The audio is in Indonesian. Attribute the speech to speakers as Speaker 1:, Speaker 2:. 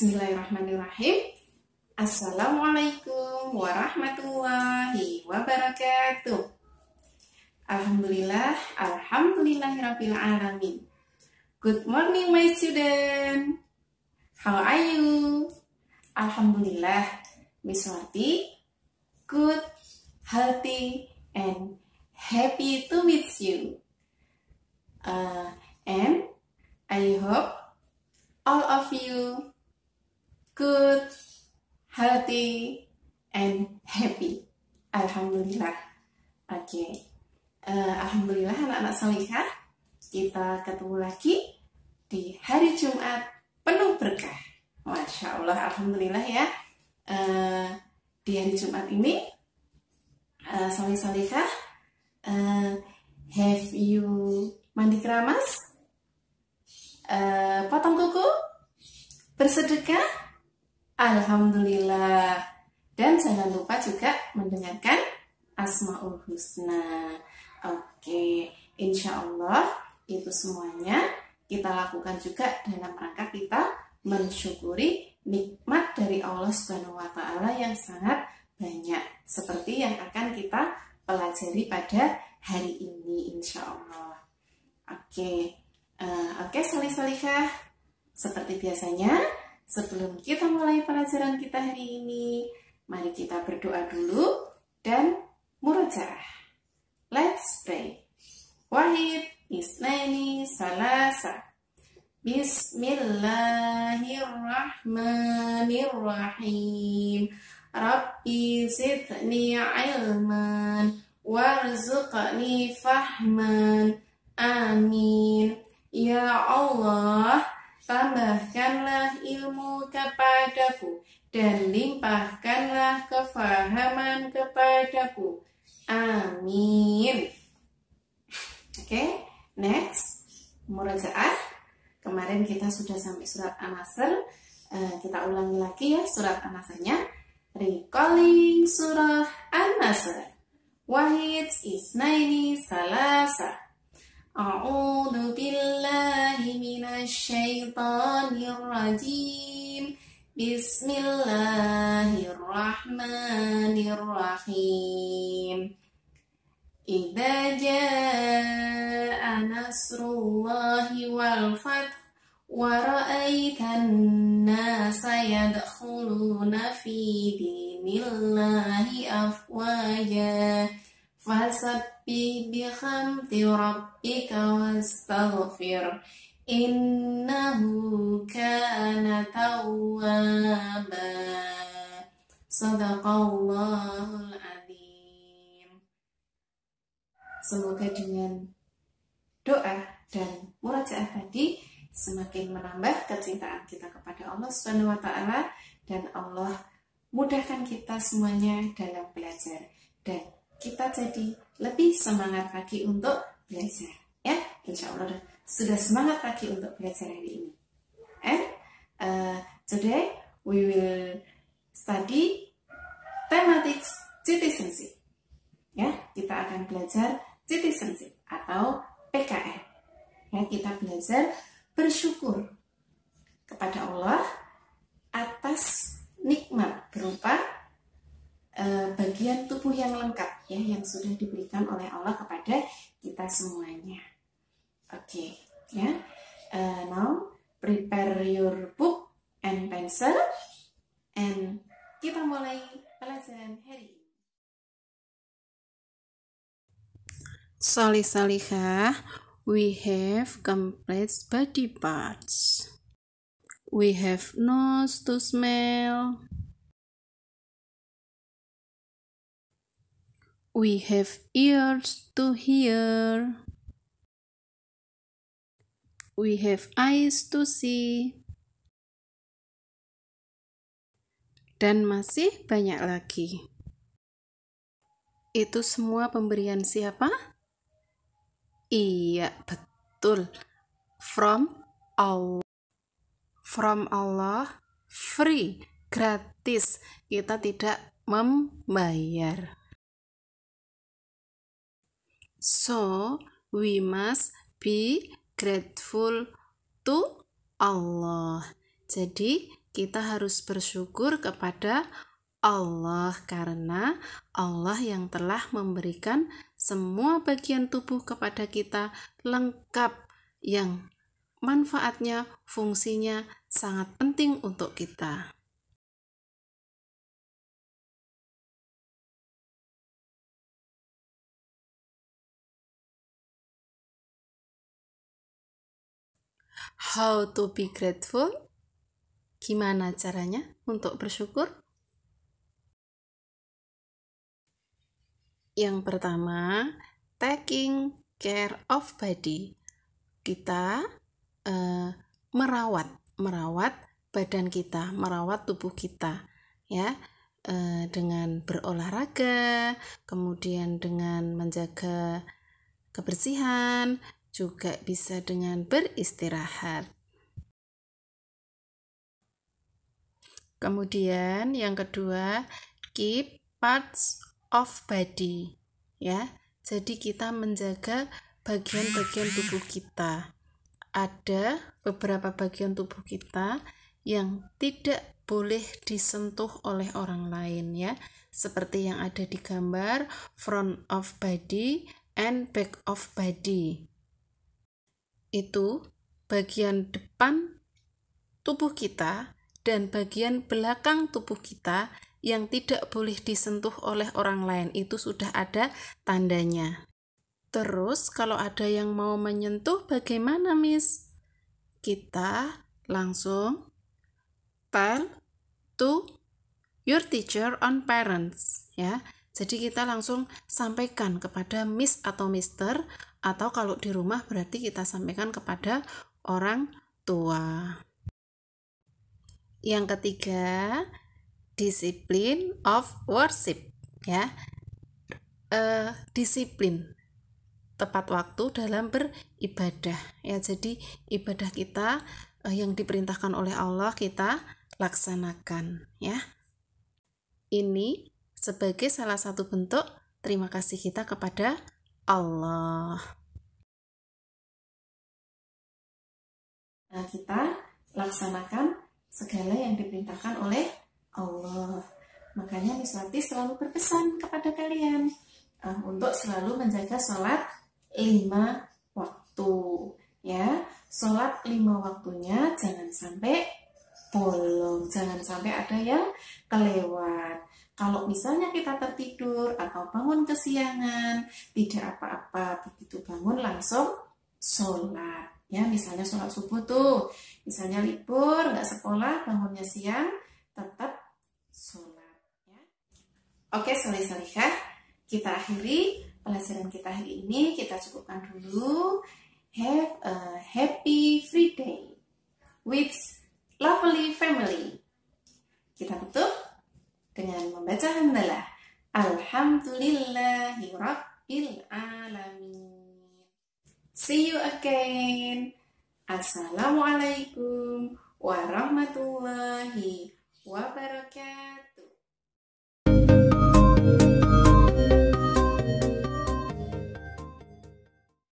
Speaker 1: Bismillahirrahmanirrahim. Assalamualaikum warahmatullahi wabarakatuh. Alhamdulillah, alhamdulillahirabbil alamin. Good morning my student. How are you? Alhamdulillah, Miss Wati. Good, healthy and happy to meet you. Uh, and I hope all of you good, healthy, and happy. Alhamdulillah. Oke. Okay. Uh, eh, Alhamdulillah anak-anak Salihah. Kita ketemu lagi di hari Jumat penuh berkah. Masya Allah, Alhamdulillah ya. Uh, di hari Jumat ini, uh, eh, Salihah, uh, have you mandi keramas? Uh, potong kuku? Bersedekah? Alhamdulillah. Dan jangan lupa juga mendengarkan Asma'ul Husna. Oke, insya Allah itu semuanya kita lakukan juga dalam rangka kita mensyukuri nikmat dari Allah Subhanahu wa taala yang sangat banyak seperti yang akan kita pelajari pada hari ini insya Allah. Oke, uh, oke salih salihah seperti biasanya Sebelum kita mulai pelajaran kita hari ini, mari kita berdoa dulu dan murajaah. Let's pray. Wahid, Isnaini, Salasa. Bismillahirrahmanirrahim. Rabbi zidni ilman warzuqni fahman. Amin. Ya Allah, tambahkanlah ilmu kepadaku dan limpahkanlah kefahaman kepadaku. Amin. Oke, okay, next murajaah. Kemarin kita sudah sampai surat An-Nasr. Eh, kita ulangi lagi ya surat An-Nasrnya. Recalling surah An-Nasr. Wahid, isnaini salasa. أعوذ بالله من الشيطان الرجيم بسم الله الرحمن الرحيم إذا جاء نصر الله والفتح ورأيت الناس يدخلون في دين الله أفواجا فسبح فسبح بحمد ربك واستغفر إنه كان توابا صدق الله العظيم Semoga dengan doa dan murajaah tadi semakin menambah kecintaan kita kepada Allah Subhanahu wa taala dan Allah mudahkan kita semuanya dalam belajar dan kita jadi lebih semangat lagi untuk belajar. Ya, insya Allah sudah semangat lagi untuk belajar hari ini. And uh, today we will study thematics citizenship. Ya, kita akan belajar citizenship atau PKN. Ya, kita belajar bersyukur kepada Allah atas nikmat berupa ya yang sudah diberikan oleh Allah kepada kita semuanya. Oke, okay, ya. Uh, now prepare your book and pencil and kita mulai pelajaran hari ini. Soli Salihah, we have complete body parts. We have nose to smell, We have ears to hear. We have eyes to see. Dan masih banyak lagi. Itu semua pemberian siapa? Iya, betul. From Allah. From Allah, free, gratis. Kita tidak membayar. So, we must be grateful to Allah. Jadi, kita harus bersyukur kepada Allah karena Allah yang telah memberikan semua bagian tubuh kepada kita lengkap yang manfaatnya, fungsinya sangat penting untuk kita. How to be grateful? Gimana caranya untuk bersyukur? Yang pertama, taking care of body. Kita uh, merawat, merawat badan kita, merawat tubuh kita, ya eh, dengan berolahraga, kemudian dengan menjaga kebersihan, juga bisa dengan beristirahat. Kemudian yang kedua, keep parts of body ya. Jadi kita menjaga bagian-bagian tubuh kita. Ada beberapa bagian tubuh kita yang tidak boleh disentuh oleh orang lain ya, seperti yang ada di gambar front of body and back of body itu bagian depan tubuh kita dan bagian belakang tubuh kita yang tidak boleh disentuh oleh orang lain itu sudah ada tandanya. Terus kalau ada yang mau menyentuh bagaimana, Miss? Kita langsung tell to your teacher on parents ya. Jadi kita langsung sampaikan kepada Miss atau Mister atau kalau di rumah berarti kita sampaikan kepada orang tua. Yang ketiga, disiplin of worship ya. Eh, disiplin tepat waktu dalam beribadah ya jadi ibadah kita eh, yang diperintahkan oleh Allah kita laksanakan ya ini sebagai salah satu bentuk terima kasih kita kepada Allah. Nah, kita laksanakan segala yang diperintahkan oleh Allah. Makanya Miswati selalu berpesan kepada kalian uh, untuk selalu menjaga sholat lima waktu. Ya, sholat lima waktunya jangan sampai bolong, jangan sampai ada yang kelewat. Kalau misalnya kita tertidur atau bangun kesiangan, tidak apa-apa, begitu bangun langsung sholat. Ya, misalnya sholat subuh tuh, misalnya libur, nggak sekolah, bangunnya siang, tetap sholat. Ya. Oke, sore salihah kita akhiri pelajaran kita hari ini. Kita cukupkan dulu. Have a happy free day with lovely family. Kita tutup dengan membaca hamdalah Alhamdulillahi Alamin See you again Assalamualaikum warahmatullahi wabarakatuh